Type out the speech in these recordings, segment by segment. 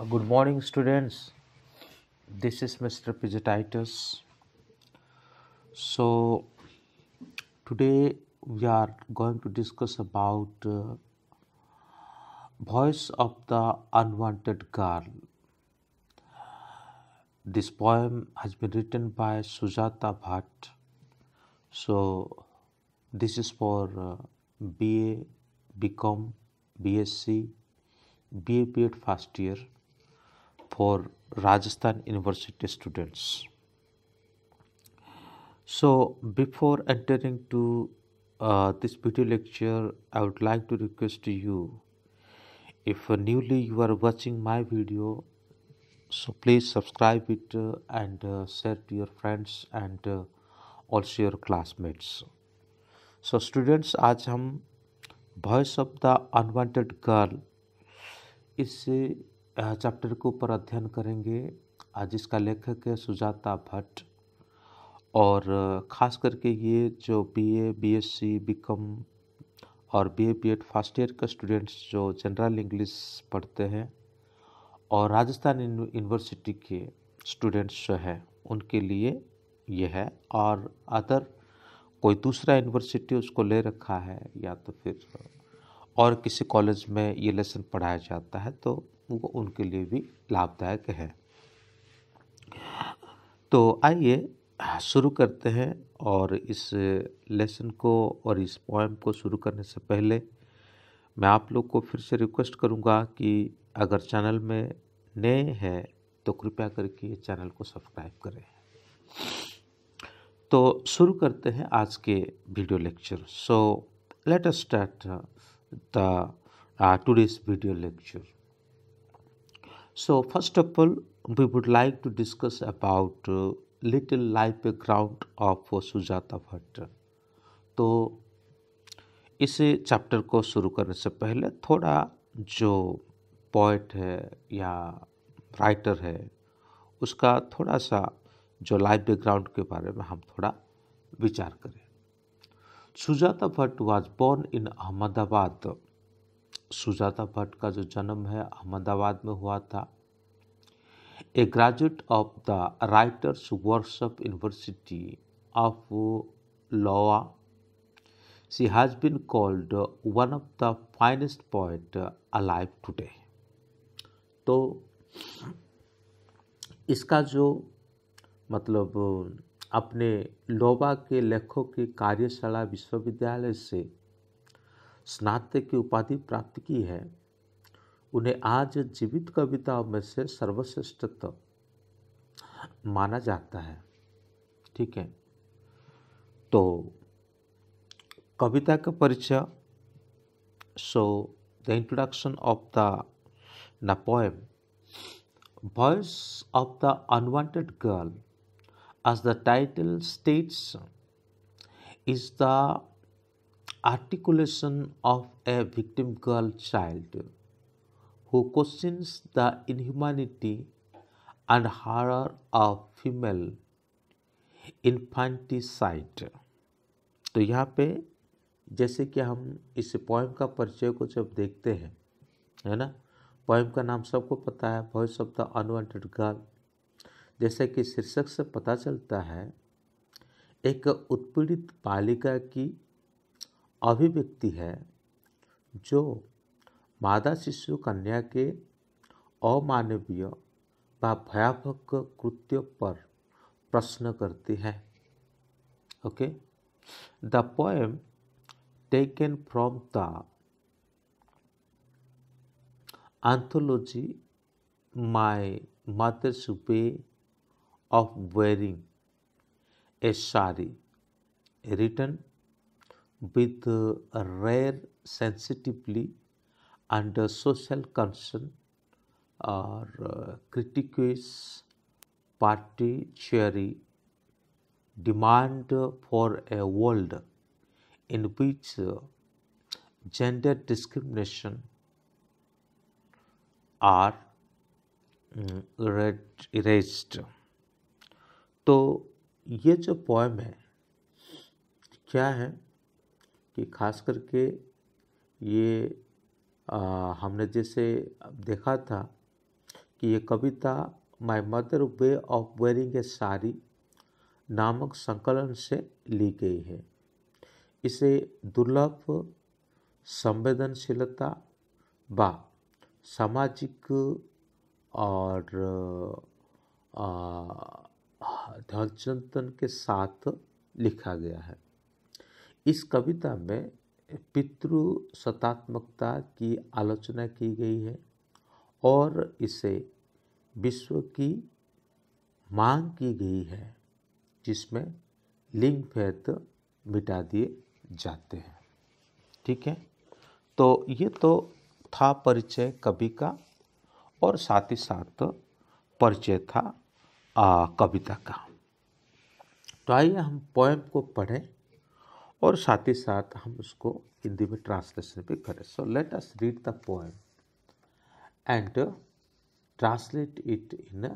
Uh, good morning students this is mr pigetitis so today we are going to discuss about uh, voice of the unwanted girl this poem has been written by sujata bhatt so this is for uh, ba bcom bsc ba period first year for Rajasthan University students. So before entering to uh, this video lecture, I would like to request you, if newly you are watching my video, so please subscribe it uh, and uh, share to your friends and uh, also your classmates. So students, आज हम voice of the unwanted girl. इस chapter के ऊपर अध्ययन करेंगे आज इसका लेखक है सुजाता भट्ट और ख़ास करके ये जो बीए बीएससी बीकॉम और बीए बीएड फर्स्ट ईयर के स्टूडेंट्स जो जनरल इंग्लिश पढ़ते हैं और राजस्थान यूनिवर्सिटी के स्टूडेंट्स जो हैं उनके लिए ये है और अदर कोई दूसरा यूनिवर्सिटी उसको ले रखा है या तो फिर और किसी कॉलेज में ये लेसन पढ़ाया जाता है तो वो उनके लिए भी लाभदायक है तो आइए शुरू करते हैं और इस लेसन को और इस पोएम को शुरू करने से पहले मैं आप लोग को फिर से रिक्वेस्ट करूंगा कि अगर चैनल में नए हैं तो कृपया करके चैनल को सब्सक्राइब करें तो शुरू करते हैं आज के video lecture so let us start the today's video lecture So first of all, we would like to discuss about uh, little life background of Sujata uh, Bhatt तो इस चैप्टर को शुरू करने से पहले थोड़ा जो पोइट है या राइटर है उसका थोड़ा सा जो लाइफ बैकग्राउंड के बारे में हम थोड़ा विचार करें Sujata Bhatt was born in Ahmedabad Sujata Bhatt का जो जन्म है अहमदाबाद में हुआ था a graduate of the Writers' Workshop University of Iowa. She has been called one of the finest poet alive today. तो इसका जो मतलब अपने लोबा के लेखों की कार्यशाला विश्वविद्यालय से स्नातक की उपाधि प्राप्त की है उन्हें आज जीवित कविताओं में से सर्वश्रेष्ठ माना जाता है ठीक है तो कविता का परिचय so the introduction of the न poem voice of the unwanted girl as the title states is the articulation of a victim girl child who questions the inhumanity and horror of female infanticide तो यहाँ पे जैसे कि हम इस poem का परिचय को जब देखते हैं है ना पोएम का नाम सबको पता है voice of the unwanted girl जैसे कि शीर्षक से पता चलता है एक उत्पीड़ित बालिका की अभिव्यक्ति है जो मादा शिशु कन्या के अमानवीय व भयावह कृत्यों पर प्रश्न करती है okay the poem taken from the anthology My Mother's Way of Wearing a Sari, written with rare sensitively under social concern or uh, critiques, party theory demand for a world in which uh, gender discrimination are red um, erased. तो ये जो poem है क्या है कि खास करके ये आ, हमने जैसे देखा था कि ये कविता my mother way of wearing a sari नामक संकलन से ली गई है इसे दुर्लभ संवेदनशीलता व सामाजिक और ध्यानचंदन के साथ लिखा गया है इस कविता में पितृ सतात्मकता की आलोचना की गई है और इसे विश्व की मांग की गई है जिसमें लिंग भेद मिटा दिए जाते हैं ठीक है तो ये तो था परिचय कवि का और साथ ही साथ परिचय था कविता का तो आइए हम पोएम को पढ़ें और साथ ही साथ हम उसको हिंदी में ट्रांसलेशन भी करें so let us read the poem and translate it in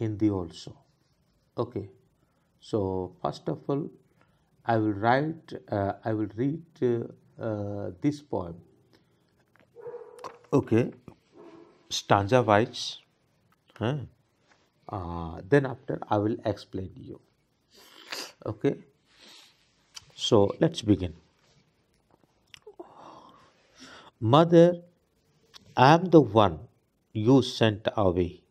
Hindi also okay so first of all I will write I will read this poem okay stanza wise हैं then after I will explain you okay So let's begin. Mother, I am the one you sent away.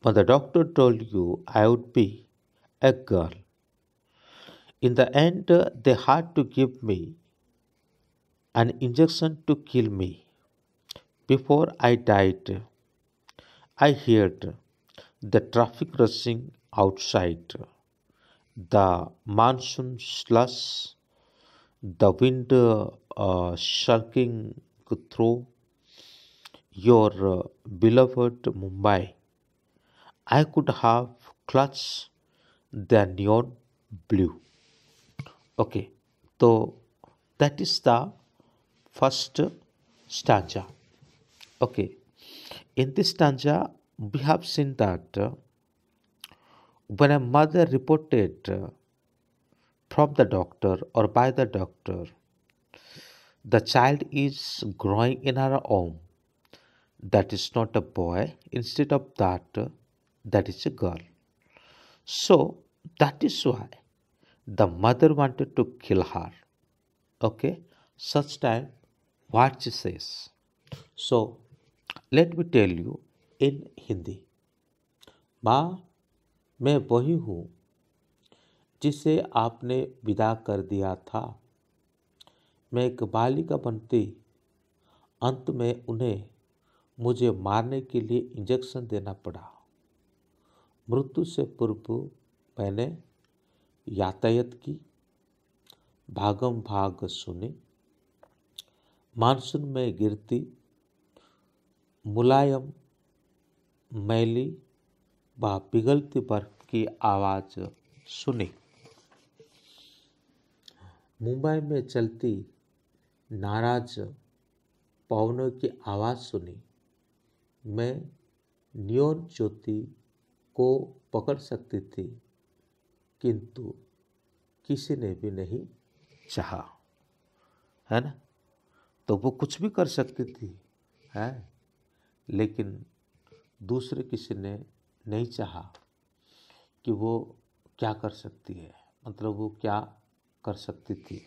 When the doctor told you I would be a girl. In the end, they had to give me an injection to kill me. Before I died, I heard the traffic rushing outside the monsoon slush, the wind uh, shirking through your uh, beloved Mumbai. I could have clutched the neon blue. Okay, so that is the first stanza. Okay, in this stanza, we have seen that uh, when a mother reported uh, from the doctor or by the doctor the child is growing in her womb that is not a boy instead of that uh, that is a girl so that is why the mother wanted to kill her okay such time what she says so let me tell you in hindi ma मैं वही हूँ जिसे आपने विदा कर दिया था मैं एक बालिका बनती अंत में उन्हें मुझे मारने के लिए इंजेक्शन देना पड़ा मृत्यु से पूर्व मैंने यातायात की भागम भाग सुनी मानसून में गिरती मुलायम मैली व पिघलते बर्फ की आवाज़ सुनी मुंबई में चलती नाराज पवनों की आवाज़ सुनी मैं न्योन ज्योति को पकड़ सकती थी किंतु किसी ने भी नहीं चाहा है ना तो वो कुछ भी कर सकती थी है लेकिन दूसरे किसी ने नहीं चाहा कि वो क्या कर सकती है मतलब वो क्या कर सकती थी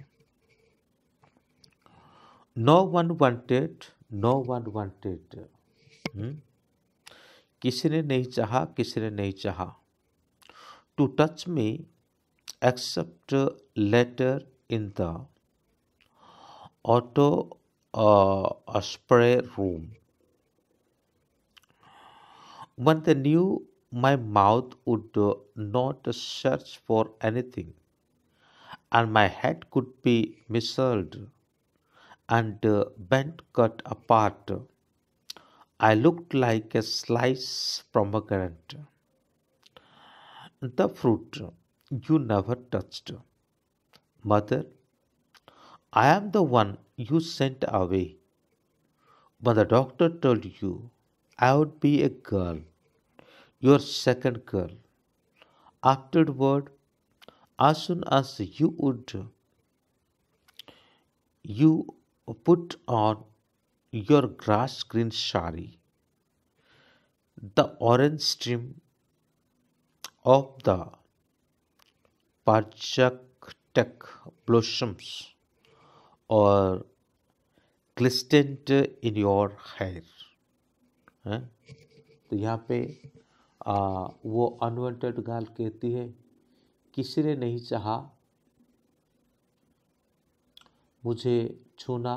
no one wanted no one wanted किसी ने नहीं चाहा किसी ने नहीं चाहा to touch me except later in the autopsy room When they knew my mouth would uh, not search for anything, and my head could be misled and uh, bent cut apart. I looked like a slice pomegranate. The fruit you never touched. Mother, I am the one you sent away. When the doctor told you I would be a girl, your second girl. Afterward, as soon as you would, you put on your grass green sari, the orange stream of the parchaktak blossoms or glistened in your hair. है तो यहाँ पे आ, वो unwanted गाल कहती है किसी ने नहीं चाहा मुझे छूना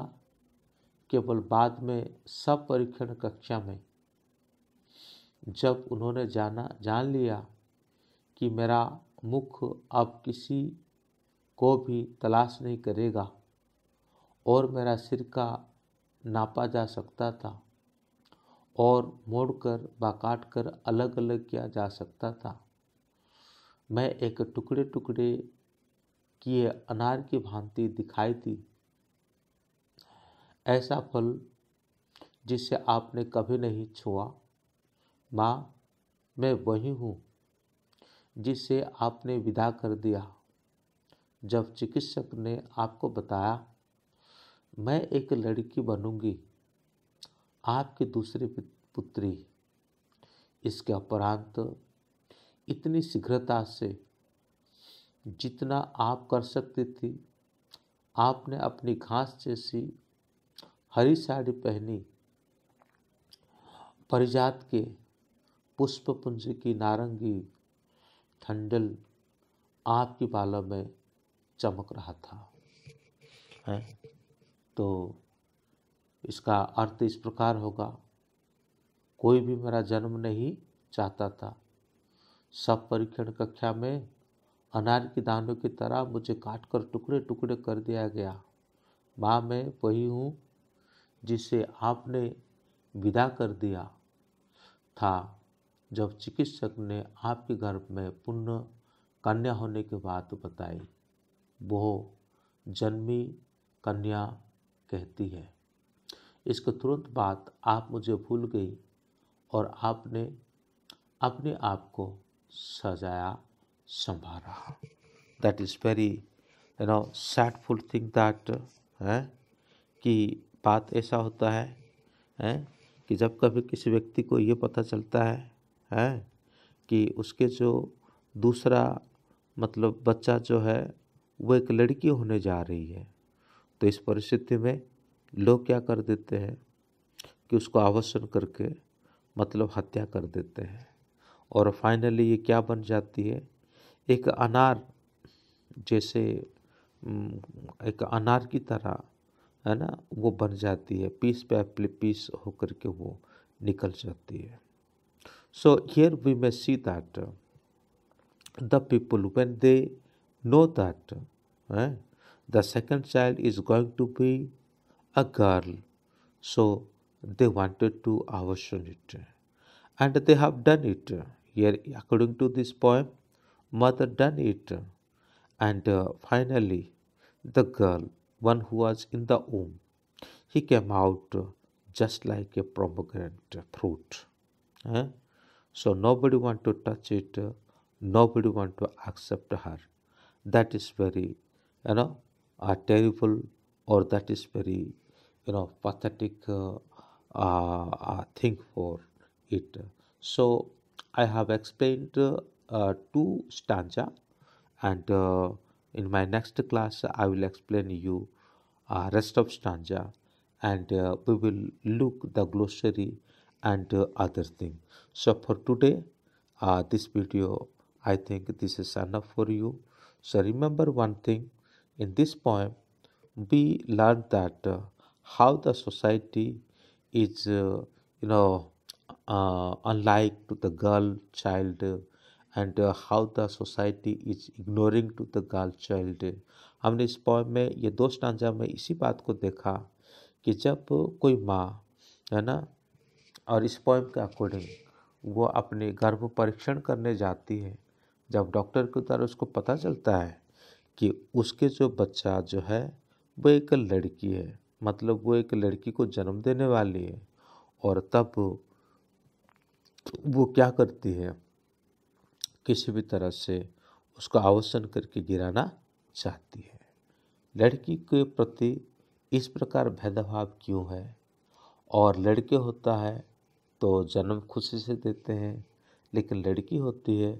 केवल बाद में सब परीक्षण कक्षा में जब उन्होंने जाना जान लिया कि मेरा मुख अब किसी को भी तलाश नहीं करेगा और मेरा सिर का नापा जा सकता था और मोड़कर व काट कर अलग अलग किया जा सकता था मैं एक टुकड़े टुकड़े किए अनार की भांति दिखाई थी ऐसा फल जिसे आपने कभी नहीं छुआ माँ मैं वही हूँ जिसे आपने विदा कर दिया जब चिकित्सक ने आपको बताया मैं एक लड़की बनूंगी आपके दूसरे पुत्री इसके उपरांत इतनी शीघ्रता से जितना आप कर सकती थी आपने अपनी घास जैसी हरी साड़ी पहनी परिजात के पुष्प पुंज की नारंगी ठंडल आपकी बालों में चमक रहा था है तो इसका अर्थ इस प्रकार होगा कोई भी मेरा जन्म नहीं चाहता था सब परीक्षण कक्षा में अनार के दानों की तरह मुझे काट कर टुकड़े टुकड़े कर दिया गया माँ मैं वही हूँ जिसे आपने विदा कर दिया था जब चिकित्सक ने आपके गर्भ में पुण्य कन्या होने की बात बताई वो जन्मी कन्या कहती है इसके तुरंत बाद आप मुझे भूल गई और आपने अपने आप को सजाया संभाला that is very you know sadful thing that है कि बात ऐसा होता है हैं कि जब कभी किसी व्यक्ति को ये पता चलता है हैं कि उसके जो दूसरा मतलब बच्चा जो है वो एक लड़की होने जा रही है तो इस परिस्थिति में लोग क्या कर देते हैं कि उसको आवश्यक करके मतलब हत्या कर देते हैं और फाइनली ये क्या बन जाती है एक अनार जैसे एक अनार की तरह है ना वो बन जाती है पीस पे पीस होकर के वो निकल जाती है so here we may see that the people when they know that the second child is going to be a girl. So they wanted to aversion it. And they have done it. Here, according to this poem, mother done it. And uh, finally, the girl, one who was in the womb, he came out just like a pomegranate fruit. Eh? So nobody want to touch it. Nobody want to accept her. That is very, you know, a terrible or that is very you know pathetic uh, uh, uh, thing for it so i have explained two stanza and in my next class i will explain you rest of stanza and uh, we will look the glossary and uh, other thing so for today uh, this video i think this is enough for you so remember one thing in this poem we learned that uh, how the society is uh, you know uh, unlike to the girl child and uh, how the society is ignoring to the girl child हमने इस poem में ये दो stanza में इसी बात को देखा कि जब कोई माँ है ना और इस पॉइम के अकॉर्डिंग वो अपने गर्भ परीक्षण करने जाती है जब डॉक्टर के द्वारा उसको पता चलता है कि उसके जो बच्चा जो है वह एक लड़की है मतलब वो एक लड़की को जन्म देने वाली है और तब वो क्या करती है किसी भी तरह से उसको आवसन करके गिराना चाहती है लड़की के प्रति इस प्रकार भेदभाव क्यों है और लड़के होता है तो जन्म खुशी से देते हैं लेकिन लड़की होती है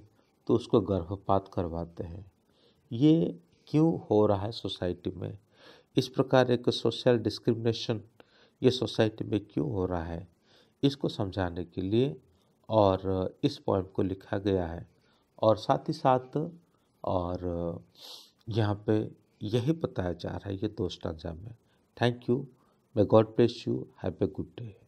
तो उसको गर्भपात करवाते हैं ये क्यों हो रहा है सोसाइटी में इस प्रकार एक सोशल डिस्क्रिमिनेशन ये सोसाइटी में क्यों हो रहा है इसको समझाने के लिए और इस पॉइंट को लिखा गया है और साथ ही साथ और यहाँ पे यही बताया जा रहा है ये दोस्त एग्जाम में thank you may God bless you have a good day